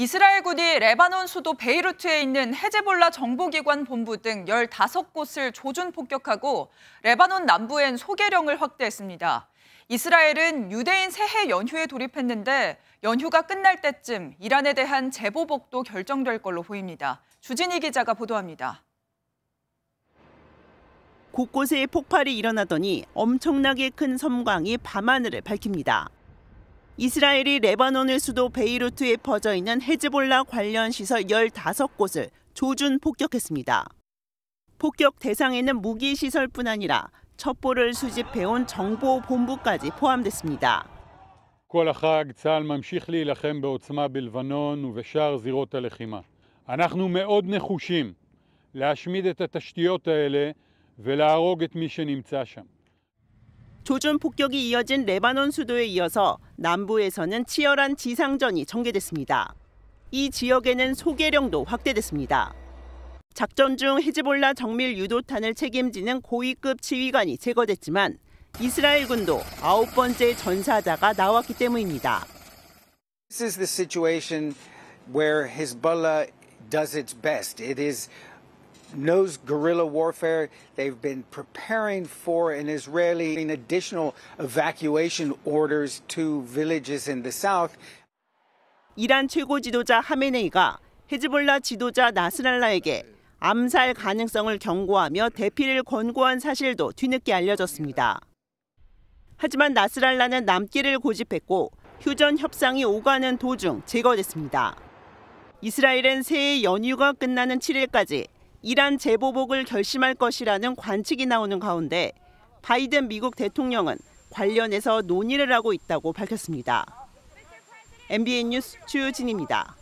이스라엘 군이 레바논 수도 베이루트에 있는 헤제볼라 정보기관 본부 등 15곳을 조준 폭격하고 레바논 남부엔 소개령을 확대했습니다. 이스라엘은 유대인 새해 연휴에 돌입했는데 연휴가 끝날 때쯤 이란에 대한 재보복도 결정될 걸로 보입니다. 주진희 기자가 보도합니다. 곳곳에 폭발이 일어나더니 엄청나게 큰 섬광이 밤하늘을 밝힙니다. 이스라엘이 레바논의 수도 베이루트에 퍼져 있는 헤즈볼라 관련 시설 15곳을 조준 폭격했습니다. 폭격 대상에는 무기 시설뿐 아니라 첩보를 수집해온 정보 본부까지 포함됐습니다. כל החג צה"ל ממשיך להילחם בעוצמה בלבנון ובשאר זירות הלחימה. אנחנו מאוד נחושים להשמיד את התשתיות האלה ולהרוג את מי שנמצא שם. 조준 폭격이 이어진 레바논 수도에 이어서 남부에서는 치열한 지상전이 전개됐습니다. 이 지역에는 소개령도 확대됐습니다. 작전 중 헤즈볼라 정밀 유도탄을 책임지는 고위급 지휘관이 제거됐지만 이스라엘군도 아홉 번째 전사자가 나왔기 때문입니다. This is the situation where Hezbollah does its best. It is knows guerrilla warfare. They've been preparing for an Israeli additional evacuation orders to villages in the south. 이란 최고 지도자 하메네이가 헤즈볼라 지도자 나스랄라에게 암살 가능성을 경고하며 대피를 권고한 사실도 뒤늦게 알려졌습니다. 하지만 나스랄라는 남기를 고집했고 휴전 협상이 오가는 도중 제거됐습니다. 이스라엘은 새해 연휴가 끝나는 7일까지 이란 재보복을 결심할 것이라는 관측이 나오는 가운데 바이든 미국 대통령은 관련해서 논의를 하고 있다고 밝혔습니다. MBN 뉴스 주유진입니다.